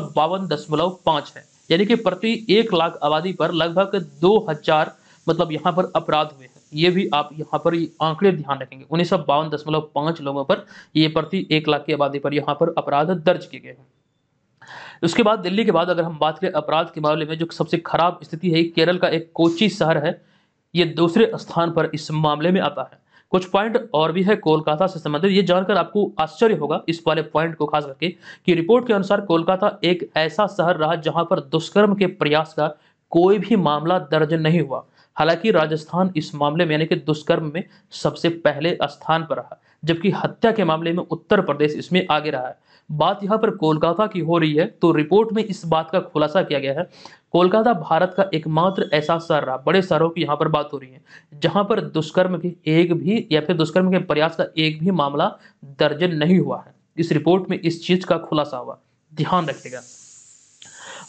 है यानी कि प्रति एक लाख आबादी पर लगभग दो हजार मतलब यहाँ पर अपराध हुए हैं ये भी आप यहाँ पर आंकड़े ध्यान रखेंगे उन्नीस सौ बावन दशमलव पाँच लोगों पर ये प्रति एक लाख की आबादी पर यहाँ पर अपराध दर्ज किए गए हैं उसके बाद दिल्ली के बाद अगर हम बात करें अपराध के मामले में जो सबसे खराब स्थिति है केरल का एक कोची शहर है ये दूसरे स्थान पर इस मामले में आता है कुछ पॉइंट और भी है कोलकाता से संबंधित ये जानकर आपको आश्चर्य होगा इस वाले पॉइंट को खास करके कि रिपोर्ट के अनुसार कोलकाता एक ऐसा शहर रहा जहां पर दुष्कर्म के प्रयास का कोई भी मामला दर्ज नहीं हुआ हालांकि राजस्थान इस मामले में यानी कि दुष्कर्म में सबसे पहले स्थान पर रहा जबकि हत्या के मामले में उत्तर प्रदेश इसमें आगे रहा है बात यहाँ पर कोलकाता की हो रही है तो रिपोर्ट में इस बात का खुलासा किया गया है कोलकाता भारत का एकमात्र ऐसा शहर रहा बड़े शहरों की यहाँ पर बात हो रही है जहाँ पर दुष्कर्म के एक भी या फिर दुष्कर्म के प्रयास का एक भी मामला दर्ज नहीं हुआ है इस रिपोर्ट में इस चीज का खुलासा हुआ ध्यान रखिएगा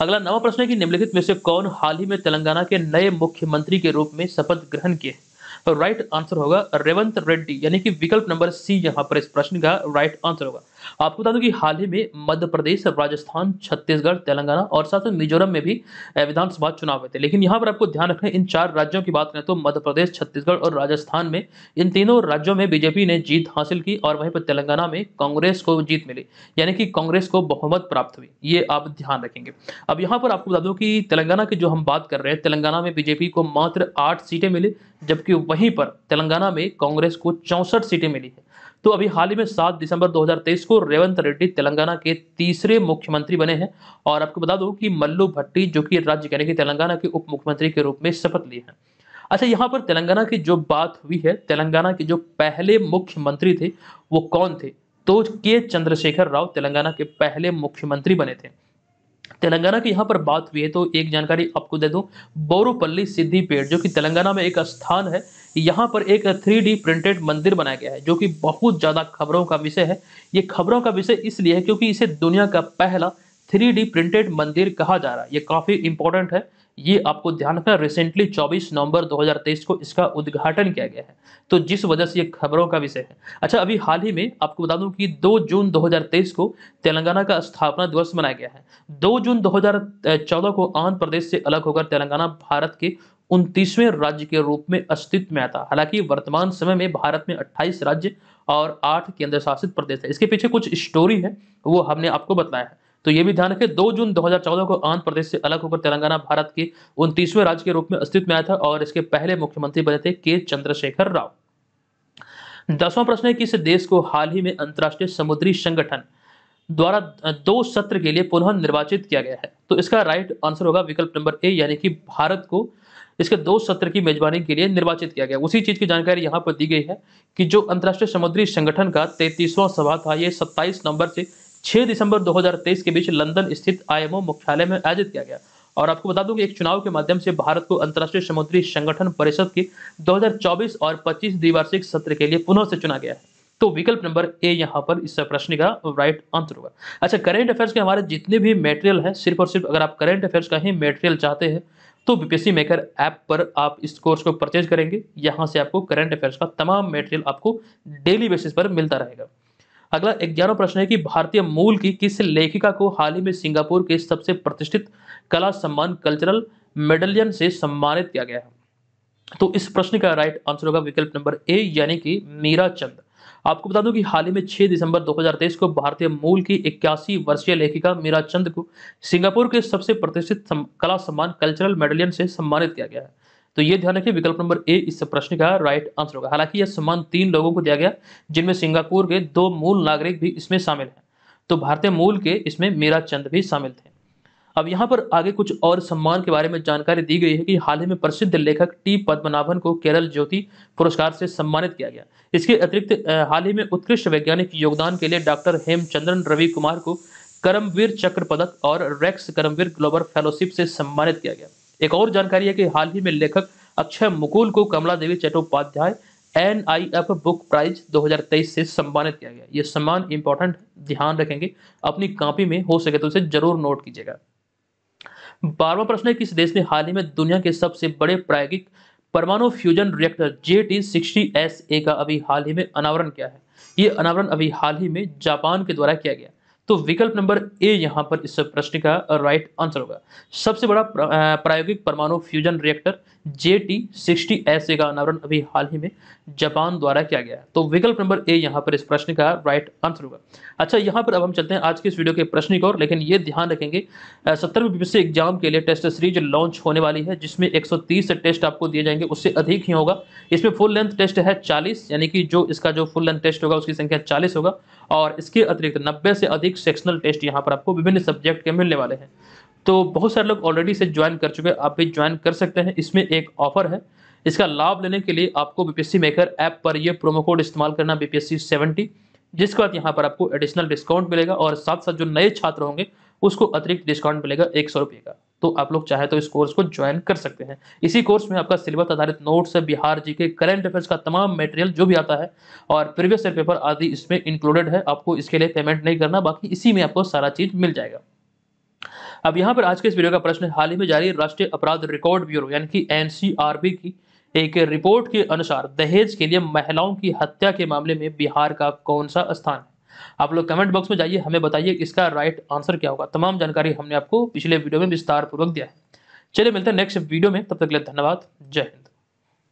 अगला नवा प्रश्न है कि निम्नलिखित में से कौन हाल ही में तेलंगाना के नए मुख्यमंत्री के रूप में शपथ ग्रहण किए राइट आंसर तो होगा रेवंत रेड्डी यानी कि विकल्प नंबर सी यहाँ पर इस प्रश्न का राइट आंसर होगा आपको बता दूं कि हाल ही में मध्य प्रदेश राजस्थान छत्तीसगढ़ तेलंगाना और साथ ही मिजोरम में भी विधानसभा चुनाव हुए थे लेकिन यहाँ पर आपको ध्यान रखना इन चार राज्यों की बात करें तो मध्य प्रदेश छत्तीसगढ़ और राजस्थान में इन तीनों राज्यों में बीजेपी ने जीत हासिल की और वहीं पर तेलंगाना में कांग्रेस को जीत मिली यानी कि कांग्रेस को बहुमत प्राप्त हुई ये आप ध्यान रखेंगे अब यहाँ पर आपको बता दूँ कि तेलंगाना की जो हम बात कर रहे हैं तेलंगाना में बीजेपी को मात्र आठ सीटें मिली जबकि वहीं पर तेलंगाना में कांग्रेस को चौंसठ सीटें मिली है तो अभी हाल ही में 7 दिसंबर 2023 को रेवंत रेड्डी तेलंगाना के तीसरे मुख्यमंत्री बने हैं और आपको बता दूं कि मल्लू भट्टी जो कि राज्य यानी कि तेलंगाना के उप मुख्यमंत्री के रूप में शपथ लिए हैं अच्छा यहाँ पर तेलंगाना की जो बात हुई है तेलंगाना के जो पहले मुख्यमंत्री थे वो कौन थे तो के चंद्रशेखर राव तेलंगाना के पहले मुख्यमंत्री बने थे तेलंगाना की यहाँ पर बात हुई है तो एक जानकारी आपको दे दूँ बोरोपल्ली सिद्धिपेट जो कि तेलंगाना में एक स्थान है यहाँ पर एक थ्री प्रिंटेड मंदिर बनाया गया है जो कि बहुत ज़्यादा खबरों का विषय है ये खबरों का विषय इसलिए है क्योंकि इसे दुनिया का पहला थ्री प्रिंटेड मंदिर कहा जा रहा है ये काफ़ी इंपॉर्टेंट है ये आपको ध्यान रखना रिसेंटली 24 नवंबर 2023 को इसका उद्घाटन किया गया है तो जिस वजह से ये खबरों का विषय है अच्छा अभी हाल ही में आपको बता दूं कि 2 जून 2023 को तेलंगाना का स्थापना दिवस मनाया गया है 2 जून 2014 को आंध्र प्रदेश से अलग होकर तेलंगाना भारत के उनतीसवें राज्य के रूप में अस्तित्व में आता हालांकि वर्तमान समय में भारत में अट्ठाईस राज्य और आठ केंद्र शासित प्रदेश है इसके पीछे कुछ स्टोरी है वो हमने आपको बताया है तो ये भी ध्यान रखें दो जून 2014 को आंध्र प्रदेश से अलग होकर तेलंगाना भारत के उनतीसवें राज्य के रूप में अस्तित्व में आया था और इसके पहले मुख्यमंत्री बने थे के चंद्रशेखर राव दसवां प्रश्न है कि इस देश को हाल ही में अंतर्राष्ट्रीय समुद्री संगठन द्वारा दो सत्र के लिए पुनः निर्वाचित किया गया है तो इसका राइट आंसर होगा विकल्प नंबर ए यानी कि भारत को इसके दो सत्र की मेजबानी के लिए निर्वाचित किया गया उसी चीज की जानकारी यहाँ पर दी गई है कि जो अंतर्राष्ट्रीय समुद्री संगठन का तैतीसवां सभा था ये 27 नवंबर से 6 दिसंबर 2023 के बीच लंदन स्थित आईएमओ मुख्यालय में आयोजित किया गया और आपको बता दूं कि एक चुनाव के माध्यम से भारत को अंतर्राष्ट्रीय समुद्री संगठन परिषद के 2024 और 25 द्विवार्षिक सत्र के लिए पुनः से चुना गया है तो विकल्प नंबर ए यहाँ पर इस प्रश्न का राइट आंसर होगा अच्छा करेंट अफेयर्स के हमारे जितने भी मेटेरियल है सिर्फ और सिर्फ अगर आप करेंट अफेयर्स का ही मेटेरियल चाहते हैं तो बीपीएससी मेकर ऐप पर आप इस कोर्स को परचेज करेंगे यहाँ से आपको करंट अफेयर्स का तमाम मेटेरियल आपको डेली बेसिस पर मिलता रहेगा अगला ग्यारह प्रश्न है कि भारतीय मूल की किस लेखिका को हाल ही में सिंगापुर के सबसे प्रतिष्ठित कला सम्मान कल्चरल मेडलियन से सम्मानित किया गया है तो इस प्रश्न का राइट आंसर होगा विकल्प नंबर ए यानी कि मीरा चंद आपको बता दूं कि हाल ही में 6 दिसंबर 2023 को भारतीय मूल की इक्यासी वर्षीय लेखिका मीरा चंद को सिंगापुर के सबसे प्रतिष्ठित कला सम्मान कल्चरल मेडलियन से सम्मानित किया गया है तो ये ध्यान रखिए विकल्प नंबर ए इस प्रश्न का राइट आंसर होगा हालांकि यह सम्मान तीन लोगों को दिया गया जिनमें सिंगापुर के दो मूल नागरिक भी इसमें शामिल हैं तो भारतीय मूल के इसमें मीरा चंद भी शामिल थे अब यहाँ पर आगे कुछ और सम्मान के बारे में जानकारी दी गई है कि हाल ही में प्रसिद्ध लेखक टी पद्मनाभन को केरल ज्योति पुरस्कार से सम्मानित किया गया इसके अतिरिक्त हाल ही में उत्कृष्ट वैज्ञानिक योगदान के लिए डॉक्टर हेमचंद्रन रवि कुमार को करमवीर चक्र पदक और रेक्स करमवीर ग्लोबल फेलोशिप से सम्मानित किया गया एक और जानकारी है कि हाल ही में लेखक अक्षय मुकुल को Kamala Devi Chattopadhyay N I F book prize 2023 से सम्मानित किया गया ये सम्मान इंपॉर्टेंट ध्यान रखेंगे अपनी कॉपी में हो सके तो उसे जरूर नोट कीजिएगा बारहवा प्रश्न है किस देश ने हाल ही में दुनिया के सबसे बड़े प्रायोगिक परमाणु fusion reactor J T sixty S A का अभी हाल ही में अनावरण किया है ये अनावरण अभी हाल ही में जापान के द्वारा किया गया तो विकल्प नंबर ए यहां पर इस प्रश्न का राइट आंसर होगा सबसे बड़ा प्रायोगिक परमाणु fusion reactor J T sixty S A का अनावरण अभी हाल ही में जापान द्वारा किया गया तो विकल्प नंबर ए यहाँ पर इस प्रश्न का राइट आंसर होगा अच्छा यहाँ पर अब हम चलते हैं आज के इस वीडियो के प्रश्न की ओर लेकिन ये ध्यान रखेंगे सत्तरवीं बीबीसी एग्जाम के लिए टेस्ट सीरीज लॉन्च होने वाली है जिसमें एक टेस्ट आपको दिए जाएंगे उससे अधिक ही होगा इसमें फुल लेंथ टेस्ट है चालीस यानी कि जो इसका जो फुल लेंथ टेस्ट होगा उसकी संख्या चालीस होगा और इसके अतिरिक्त नब्बे से अधिक सेक्शनल टेस्ट यहाँ पर आपको विभिन्न सब्जेक्ट के मिलने वाले हैं तो बहुत सारे लोग ऑलरेडी से ज्वाइन कर चुके हैं आप भी ज्वाइन कर सकते हैं इसमें एक ऑफर है इसका लाभ लेने के लिए आपको बीपीएससी मेकर ऐप पर यह प्रोमो कोड इस्तेमाल करना बीपीएससी सेवेंटी जिसके बाद यहाँ पर आपको एडिशनल डिस्काउंट मिलेगा और साथ साथ जो नए छात्र होंगे उसको अतिरिक्त डिस्काउंट मिलेगा एक सौ रुपये का तो आप लोग चाहे तो इस कोर्स को ज्वाइन कर सकते हैं इसी कोर्स में आपका सिलेबस आधारित नोट्स बिहार जी के करंट अफेयर्स का तमाम मटेरियल जो भी आता है और प्रीवियस ईयर पेपर आदि इसमें इंक्लूडेड है आपको इसके लिए पेमेंट नहीं करना बाकी इसी में आपको सारा चीज़ मिल जाएगा अब यहाँ पर आज के इस वीडियो का प्रश्न हाल ही में जारी राष्ट्रीय अपराध रिकॉर्ड ब्यूरो यानी कि एनसीआरबी की एक रिपोर्ट के अनुसार दहेज के लिए महिलाओं की हत्या के मामले में बिहार का कौन सा स्थान है आप लोग कमेंट बॉक्स में जाइए हमें बताइए इसका राइट आंसर क्या होगा तमाम जानकारी हमने आपको पिछले वीडियो में विस्तार पूर्वक दिया है चलिए मिलते हैं नेक्स्ट वीडियो में तब तक के लिए धन्यवाद जय हिंद